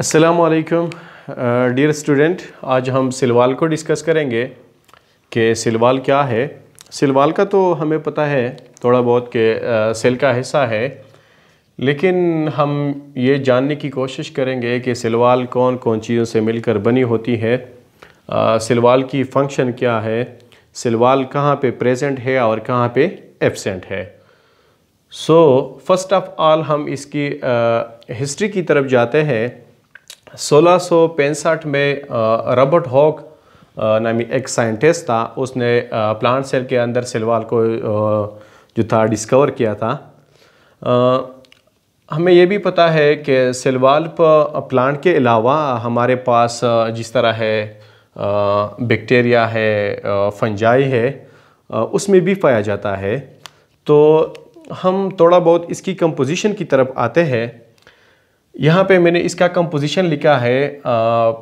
असलकम dear student आज हम सिलवाल को डिस्कस करेंगे कि सिलवाल क्या है सिलवाल का तो हमें पता है थोड़ा बहुत के आ, uh, सेल का हिस्सा है लेकिन हम ये जानने की कोशिश करेंगे कि सिलवाल कौन कौन चीज़ों से मिलकर बनी होती है uh, सिलवाल की फंक्शन क्या है सिलवाल कहाँ पे प्रेजेंट है और कहाँ पे एबसेंट है सो फर्स्ट ऑफ़ ऑल हम इसकी हिस्ट्री uh, की तरफ जाते हैं सोलह में रॉबर्ट हॉक नामी एक साइंटिस्ट था उसने प्लांट सेल के अंदर सिलवाल को जो था डिस्कवर किया था हमें यह भी पता है कि सिलवाल प्लांट के अलावा हमारे पास जिस तरह है बैक्टीरिया है फंजाई है उसमें भी पाया जाता है तो हम थोड़ा बहुत इसकी कंपोजिशन की तरफ आते हैं यहाँ पे मैंने इसका कंपोजिशन लिखा है आ,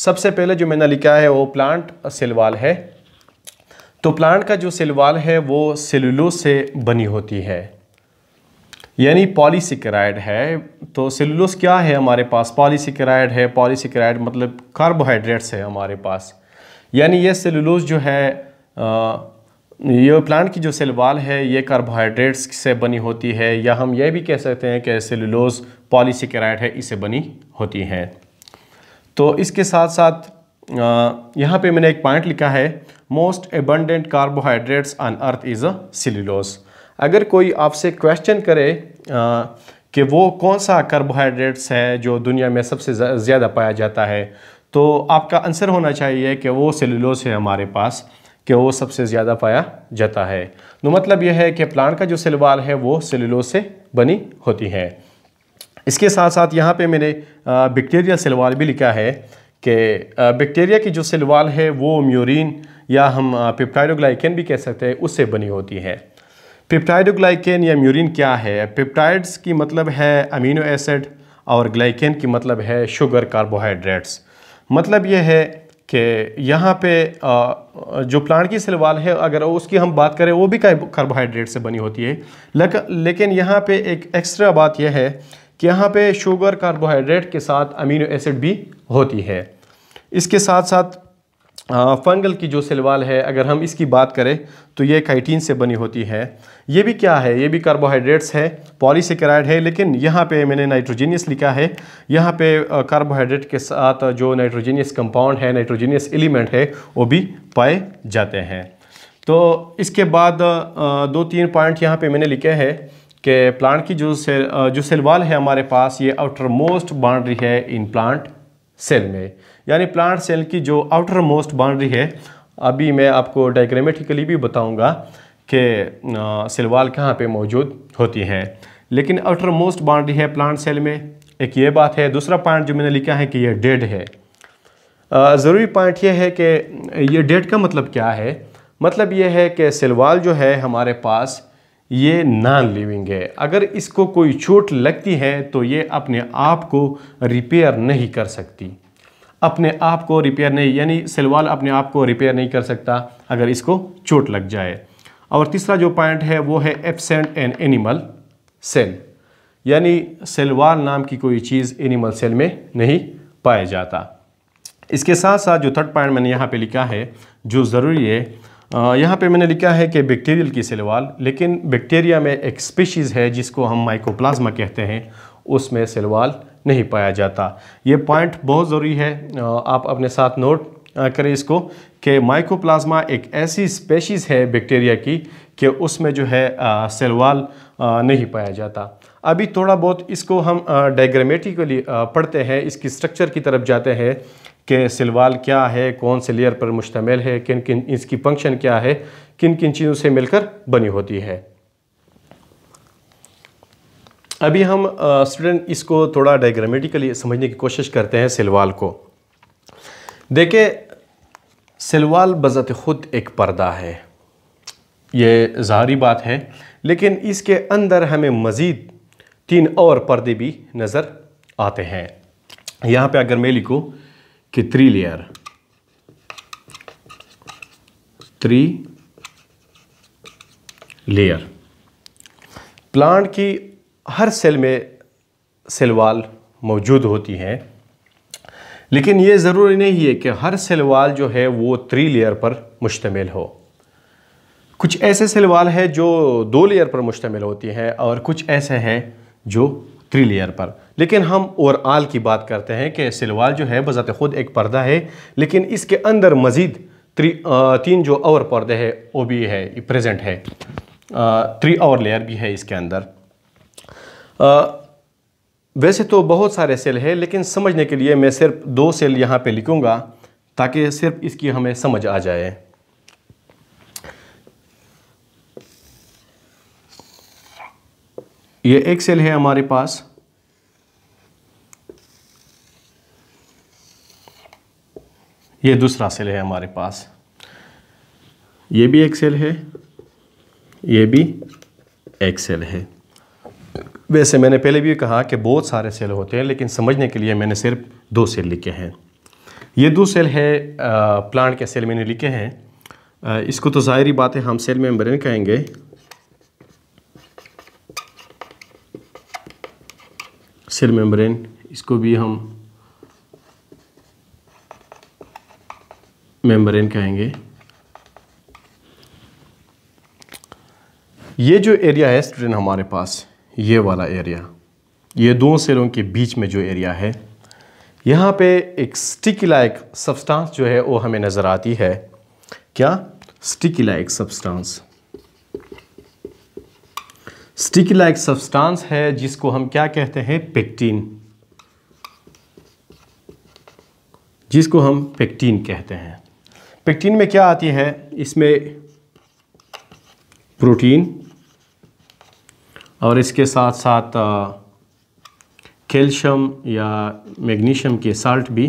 सबसे पहले जो मैंने लिखा है वो प्लांट सेलवाल है तो प्लांट का जो सेलवाल है वो सेलुलो से बनी होती है यानी पॉलीसिक्राइड है तो सेलुलोस क्या है हमारे पास पॉलीसिक्राइड है पॉलीसिक्राइड मतलब कार्बोहाइड्रेट्स है हमारे पास यानी ये सेलुलोस जो है ये प्लांट की जो सेल वाल है ये कार्बोहाइड्रेट्स से बनी होती है या हम यह भी कह सकते हैं कि सेलुलोज पॉलीसिकेराइड है इसे बनी होती है तो इसके साथ साथ यहाँ पे मैंने एक पॉइंट लिखा है most abundant carbohydrates on earth is a cellulose अगर कोई आपसे क्वेश्चन करे आ, कि वो कौन सा कार्बोहाइड्रेट्स है जो दुनिया में सबसे ज़्यादा पाया जाता है तो आपका आंसर होना चाहिए कि वो सेलुलोज है हमारे पास कि वो सबसे ज़्यादा पाया जाता है तो मतलब यह है कि प्लांट का जो सिलवाल है वो सेलुलोज से बनी होती है इसके साथ साथ यहाँ पे मैंने बैक्टीरिया सिलवाल भी लिखा है कि बैक्टीरिया की जो सिलवाल है वो म्यूरिन या हम पेप्टाइडोग्लाइकेन भी कह सकते हैं उससे बनी होती है पेप्टाइडोग्लाइकेन या म्यूरिन क्या है पेप्टाइड्स की मतलब है अमीनो एसिड और ग्लाइकेन की मतलब है शुगर कार्बोहाइड्रेट्स मतलब यह है कि यहाँ पे जो प्लांट की सिलवाल है अगर उसकी हम बात करें वो भी कार्बोहाइड्रेट से बनी होती है लेकिन यहाँ पे एक एक्स्ट्रा बात यह है कि यहाँ पे शुगर कार्बोहाइड्रेट के साथ अमीनो एसिड भी होती है इसके साथ साथ फंगल की जो सेलवाल है अगर हम इसकी बात करें तो ये काइटीन से बनी होती है ये भी क्या है ये भी कार्बोहाइड्रेट्स है पॉलीसेक्राइड है लेकिन यहाँ पे मैंने नाइट्रोजीनियस लिखा है यहाँ पे कार्बोहाइड्रेट के साथ जो नाइट्रोजीनियस कंपाउंड है नाइट्रोजीनियस एलिमेंट है वो भी पाए जाते हैं तो इसके बाद दो तीन पॉइंट यहाँ पर मैंने लिखे हैं कि प्लांट की जो सेल जो सेलवाल है हमारे पास ये आउटर मोस्ट बाउंड्री है इन प्लांट सेल में यानी प्लांट सेल की जो आउटर मोस्ट बाउंड्री है अभी मैं आपको डायग्रामेटिकली भी बताऊंगा कि सिलवाल कहाँ पे मौजूद होती है लेकिन आउटर मोस्ट बाउंड्री है प्लांट सेल में एक ये बात है दूसरा पॉइंट जो मैंने लिखा है कि यह डेड है ज़रूरी पॉइंट यह है कि ये डेड का मतलब क्या है मतलब ये है कि सिलवाल जो है हमारे पास ये नॉन लिविंग है अगर इसको कोई चोट लगती है तो ये अपने आप को रिपेयर नहीं कर सकती अपने आप को रिपेयर नहीं यानी सिलवाल अपने आप को रिपेयर नहीं कर सकता अगर इसको चोट लग जाए और तीसरा जो पॉइंट है वो है एबसेंट एन एनिमल सेल यानी सिलवाल नाम की कोई चीज़ एनिमल सेल में नहीं पाया जाता इसके साथ साथ जो थर्ड पॉइंट मैंने यहाँ पे लिखा है जो ज़रूरी है यहाँ पे मैंने लिखा है कि बैक्टीरियल की सिलवाल लेकिन बैक्टीरिया में एक स्पीशीज़ है जिसको हम माइकोप्लाज्मा कहते हैं उसमें सिलवाल नहीं पाया जाता ये पॉइंट बहुत ज़रूरी है आप अपने साथ नोट करें इसको कि माइकोप्लाज्मा एक ऐसी स्पेशीज़ है बैक्टीरिया की कि उसमें जो है सेलवाल नहीं पाया जाता अभी थोड़ा बहुत इसको हम डायग्रामेटिकली पढ़ते हैं इसकी स्ट्रक्चर की तरफ जाते हैं कि सिलवाल क्या है कौन से लेयर पर मुश्तमिल है किन किन इसकी फंक्शन क्या है किन किन चीज़ों से मिलकर बनी होती है अभी हम स्टूडेंट इसको थोड़ा डायग्रामेटिकली समझने की कोशिश करते हैं सिलवाल को देखिए सिलवाल बजत खुद एक पर्दा है ये ज़ाहरी बात है लेकिन इसके अंदर हमें मज़ीद तीन और पर्दे भी नज़र आते हैं यहाँ पे अगर मैं लिखूँ कि three layer three layer plant की हर सेल में सेल वाल मौजूद होती हैं लेकिन ये ज़रूरी नहीं है कि हर सेल वाल जो है वो थ्री लेयर पर मुश्तमिल हो कुछ ऐसे सेल वाल है जो दो लेयर पर मुश्तमिल होती हैं और कुछ ऐसे हैं जो थ्री लेयर पर लेकिन हम ओवरऑल की बात करते हैं कि सिलवाल जो है बज़ात ख़ुद एक पर्दा है लेकिन इसके अंदर मज़ीद त्री तीन जो और पर्दे हैं वो भी है प्रेजेंट है थ्री और लेयर भी है इसके अंदर वैसे तो बहुत सारे सेल है लेकिन समझने के लिए मैं सिर्फ दो सेल यहाँ पे लिखूँगा ताकि सिर्फ इसकी हमें समझ आ जाए ये एक सेल है हमारे पास ये दूसरा सेल है हमारे पास ये भी एक सेल है ये भी एक सेल है वैसे मैंने पहले भी कहा कि बहुत सारे सेल होते हैं लेकिन समझने के लिए मैंने सिर्फ दो सेल लिखे हैं ये दो सेल है प्लांट के सेल मैंने लिखे हैं इसको तो ज़ाहरी बात है हम सेल मेम्ब्रेन कहेंगे सेल मेम्ब्रेन इसको भी हम मेम्ब्रेन कहेंगे ये जो एरिया है स्टूडेंट हमारे पास ये वाला एरिया ये दो सेलों के बीच में जो एरिया है यहाँ पे एक स्टिकी लाइक सब्सटेंस जो है वो हमें नज़र आती है क्या sticky like substance sticky like substance है जिसको हम क्या कहते हैं पेक्टीन जिसको हम पेक्टिन कहते हैं पेक्टिन में क्या आती है इसमें प्रोटीन और इसके साथ साथ कैल्शियम या मैग्नीशियम के साल्ट भी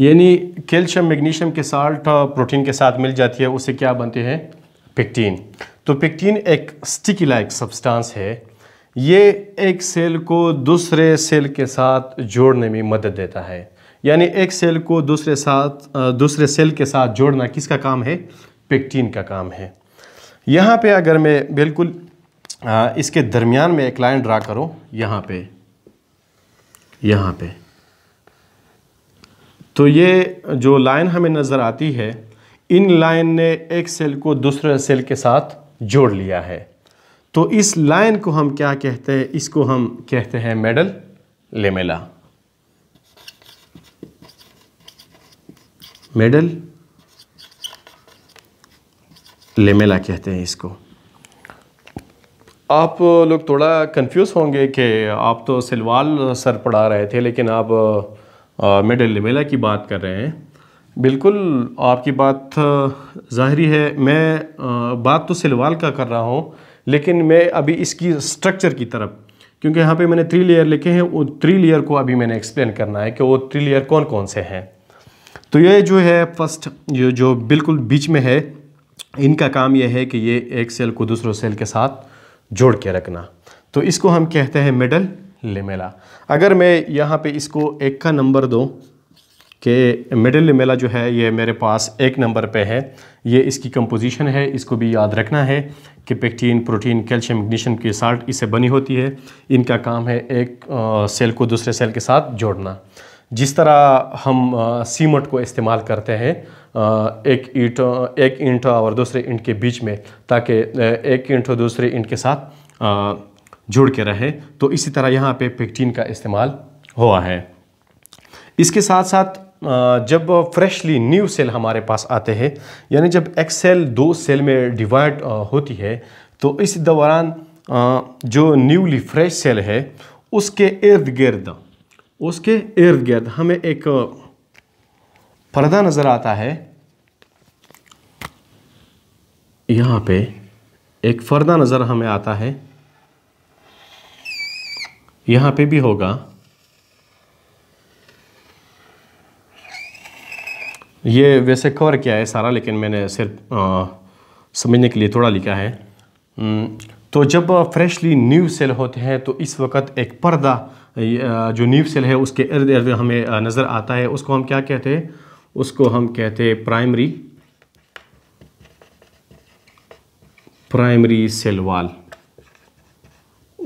यानी कैल्शियम मैग्नीशियम के साल्ट प्रोटीन के साथ मिल जाती है उसे क्या बनते हैं पेक्टीन तो पेक्टीन एक स्टिकी लाइक सब्सटेंस है ये एक सेल को दूसरे सेल के साथ जोड़ने में मदद देता है यानी एक सेल को दूसरे साथ दूसरे सेल के साथ जोड़ना किसका काम है पेक्टीन का काम है यहाँ पे अगर मैं बिल्कुल आ, इसके दरमियान में एक लाइन ड्रा करूँ यहाँ पे यहाँ पे तो ये जो लाइन हमें नज़र आती है इन लाइन ने एक सेल को दूसरे सेल के साथ जोड़ लिया है तो इस लाइन को हम क्या कहते हैं इसको हम कहते हैं मेडल लेमेला मेडल लेमेला कहते हैं इसको आप लोग थोड़ा कंफ्यूज होंगे कि आप तो सिलवाल सर पढ़ा रहे थे लेकिन आप मेडल लेमेला की बात कर रहे हैं बिल्कुल आपकी बात ज़ाहरी है मैं आ, बात तो सिलवाल का कर रहा हूँ लेकिन मैं अभी इसकी स्ट्रक्चर की तरफ क्योंकि यहाँ पे मैंने थ्री लेयर लिखे हैं वो थ्री लेयर को अभी मैंने एक्सप्लेन करना है कि वो थ्री लेयर कौन कौन से हैं तो ये जो है फर्स्ट ये जो बिल्कुल बीच में है इनका काम यह है कि ये एक सेल को दूसरे सेल के साथ जोड़ के रखना तो इसको हम कहते हैं मिडल लेमेला अगर मैं यहाँ पे इसको एक का नंबर दूँ कि मिडल लेमेला जो है ये मेरे पास एक नंबर पे है ये इसकी कंपोजिशन है इसको भी याद रखना है कि पेक्टीन प्रोटीन कैल्शियम मैग्नीशियम की साल्ट इससे बनी होती है इनका काम है एक आ, सेल को दूसरे सेल के साथ जोड़ना जिस तरह हम सीमट को इस्तेमाल करते हैं एक ईंट एक ईंट और दूसरे ईंट के बीच में ताकि एक ईंट दूसरे ईंट के साथ जुड़ के रहे तो इसी तरह यहाँ पे पेक्टिन का इस्तेमाल हुआ है इसके साथ साथ जब फ्रेशली न्यू सेल हमारे पास आते हैं यानी जब एक सेल दो सेल में डिवाइड होती है तो इस दौरान जो न्यूली फ्रेश सेल है उसके इर्द गिर्द उसके इर्द गिर्द हमें एक पर्दा नज़र आता है यहां पे एक पर्दा नज़र हमें आता है यहां पे भी होगा ये वैसे कवर किया है सारा लेकिन मैंने सिर्फ समझने के लिए थोड़ा लिखा है तो जब फ्रेशली न्यू सेल होते हैं तो इस वक्त एक पर्दा जो न्यू सेल है उसके इर्द गिर्द हमें नज़र आता है उसको हम क्या कहते हैं उसको हम कहते हैं प्राइमरी प्राइमरी सेल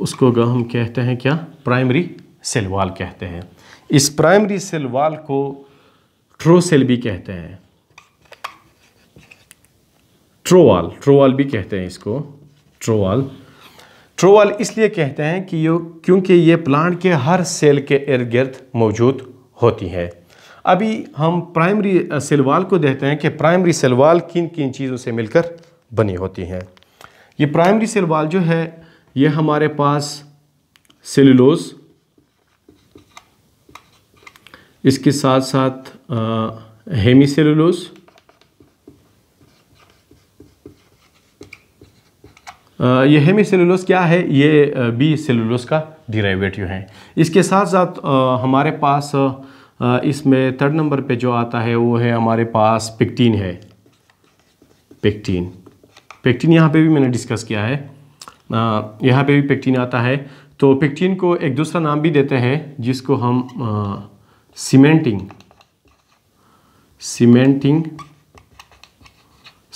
उसको हम कहते हैं क्या प्राइमरी सेल कहते हैं इस प्राइमरी सेल वाल को ट्रोसेल भी कहते हैं ट्रोवाल ट्रोवाल भी कहते हैं इसको ट्रोवाल ट्रोवाल इसलिए कहते हैं कि यो क्योंकि ये प्लांट के हर सेल के इर्द गिर्द मौजूद होती है अभी हम प्राइमरी सिलवाल को देखते हैं कि प्राइमरी सिलवाल किन किन चीज़ों से मिलकर बनी होती हैं ये प्राइमरी सिलवाल जो है ये हमारे पास सेलुलोज इसके साथ साथ हेमी सेलुलोज ये हेमी सेलुलोज क्या है ये बी सेलुलोज का डिराइवेटिव है इसके साथ साथ हमारे पास आ, इसमें थर्ड नंबर पे जो आता है वो है हमारे पास पिक्टीन है पिक्टीन पिक्टीन यहाँ पे भी मैंने डिस्कस किया है यहाँ पे भी पिक्टीन आता है तो पिक्टीन को एक दूसरा नाम भी देते हैं जिसको हम सीमेंटिंग सीमेंटिंग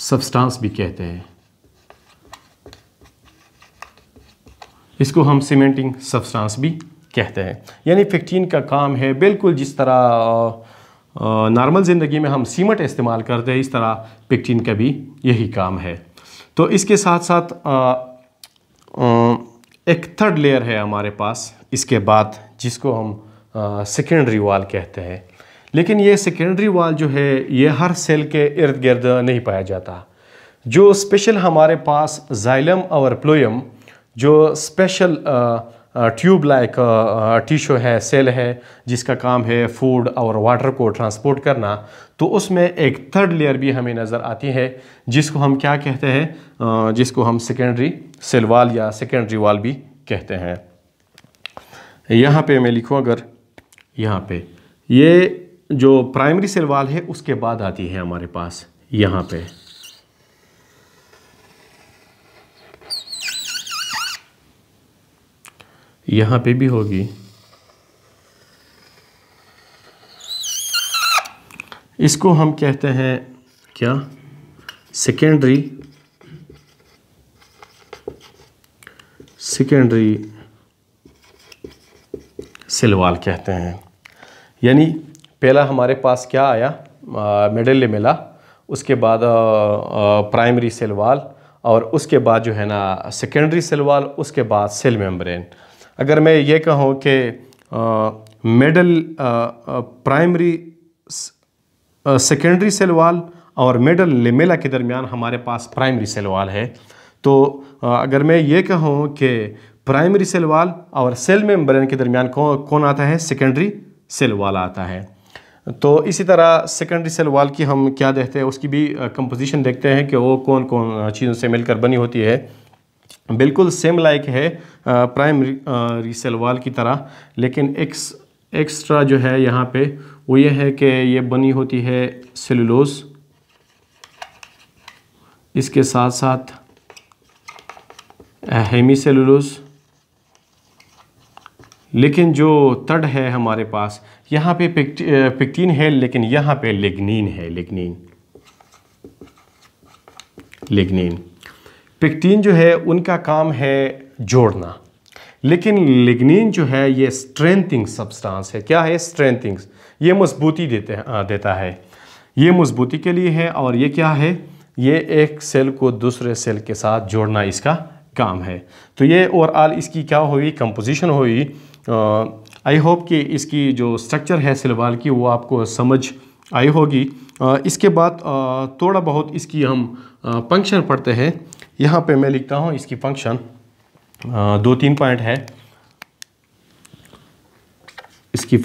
सब्सटेंस भी कहते हैं इसको हम सीमेंटिंग सब्सटेंस भी कहते हैं यानी फिक्टीन का काम है बिल्कुल जिस तरह नॉर्मल ज़िंदगी में हम सीमट इस्तेमाल करते हैं इस तरह पेक्टीन का भी यही काम है तो इसके साथ साथ आ, आ, एक थर्ड लेयर है हमारे पास इसके बाद जिसको हम सेकेंडरी वाल कहते हैं लेकिन ये सेकेंडरी वाल जो है ये हर सेल के इर्द गिर्द नहीं पाया जाता जो स्पेशल हमारे पास जाइलम और प्लोयम जो special uh, tube like tissue है सेल है जिसका काम है फूड और वाटर को ट्रांसपोर्ट करना तो उसमें एक थर्ड लेयर भी हमें नज़र आती है जिसको हम क्या कहते हैं जिसको हम सेकेंडरी सेल वाल या सेकेंडरी वाल भी कहते हैं यहाँ पे मैं लिखूँ अगर यहाँ पे ये जो प्राइमरी सेल वाल है उसके बाद आती है हमारे पास यहाँ पर यहाँ पे भी होगी इसको हम कहते हैं क्या सेकेंडरी सेकेंडरी सिलवाल कहते हैं यानी पहला हमारे पास क्या आया मिडल मिला उसके बाद प्राइमरी सिलवाल और उसके बाद जो है ना सेकेंडरी सिलवाल उसके बाद सेल मेम्ब्रेन अगर मैं ये कहूँ कि middle primary secondary cell wall और मेडल लेमेला के दरमियान हमारे पास प्राइमरी सेल वाल है तो अगर मैं ये कहूँ कि प्राइमरी सेल वाल और सेल मेम्ब्रेन के दरमियान कौन कौन आता है सेकेंडरी सेल वाल आता है तो इसी तरह सेकेंडरी सेल वाल की हम क्या देखते हैं उसकी भी कंपोजिशन देखते हैं कि वो कौन कौन चीज़ों से मिलकर बनी होती है बिल्कुल सेम लाइक है प्राइम रीसेल वाल की तरह लेकिन एक्स एक्स्ट्रा जो है यहाँ पे वो ये है कि ये बनी होती है सेलुलोज इसके साथ साथ हेमी सेलुलोज़ लेकिन जो तड़ है हमारे पास यहाँ पे पिक्टीन है लेकिन यहाँ पे लेगनीन है लेगनिन लेगनीन पिक्टीन जो है उनका काम है जोड़ना लेकिन लिग्निन जो है ये स्ट्रेंथिंग सब्सटेंस है क्या है स्ट्रेंथिंग ये मजबूती देते आ, देता है ये मजबूती के लिए है और ये क्या है ये एक सेल को दूसरे सेल के साथ जोड़ना इसका काम है तो ये ओवरऑल इसकी क्या हुई कंपोजिशन हुई आई होप कि इसकी जो स्ट्रक्चर है सिलवाल की वो आपको समझ आई होगी आ, इसके बाद थोड़ा बहुत इसकी हम फंक्शन पढ़ते हैं यहाँ पे मैं लिखता हूँ इसकी फंक्शन दो तीन पॉइंट है इसकी